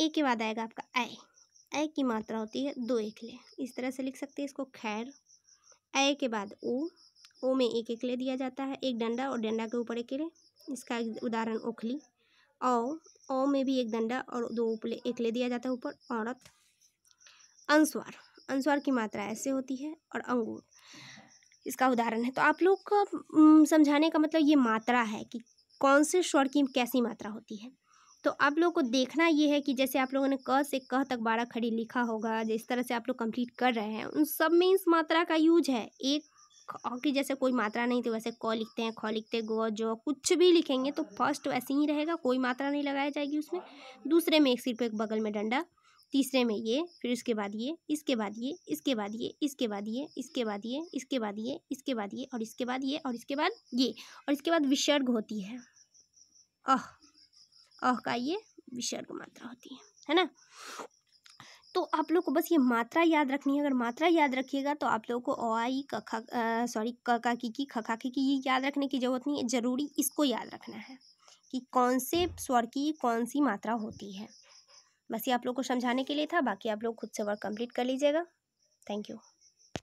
ए के बाद आएगा आपका ए ए की मात्रा होती है दो एक ले इस तरह से लिख सकते हैं इसको खैर ए के बाद ओ ओ में एक एक ले दिया जाता है एक डंडा और डंडा के ऊपर ले इसका उदाहरण ओखली ओ ओ में भी एक डंडा और दो उपले एक ले दिया जाता है ऊपर औरत अनुस्वार अनुस्वार की मात्रा ऐसे होती है और अंगूर इसका उदाहरण है तो आप लोग का समझाने का मतलब ये मात्रा है कि कौन से स्वर की कैसी मात्रा होती है तो आप लोगों को देखना ये है कि जैसे आप लोगों ने क से कह तक बारह खड़ी लिखा होगा जिस तरह से आप लोग कंप्लीट कर रहे हैं उन सब में इस मात्रा का यूज है एक की जैसे कोई मात्रा नहीं थी वैसे क लिखते हैं ख लिखते हैं गो जो कुछ भी लिखेंगे तो फर्स्ट वैसे ही रहेगा कोई मात्रा नहीं लगाई जाएगी उसमें दूसरे में एक सिर्फ एक बगल में डंडा तीसरे में ये फिर उसके बाद ये इसके बाद ये इसके बाद ये इसके बाद ये इसके बाद ये इसके बाद ये इसके बाद ये और इसके बाद ये और इसके बाद ये और इसके बाद विसर्ग होती है अह अह का ये विसर्ग मात्रा होती है है ना तो आप लोग को बस ये मात्रा याद रखनी है अगर मात्रा याद रखिएगा तो आप लोगों को ओ आई कखा सॉरी कका की की खखा की ये याद रखने की जरूरत नहीं है ज़रूरी इसको याद रखना है कि कौन से स्वर की कौन सी मात्रा होती है बस ये आप लोग को समझाने के लिए था बाकी आप लोग खुद से वर्क कंप्लीट कर लीजिएगा थैंक यू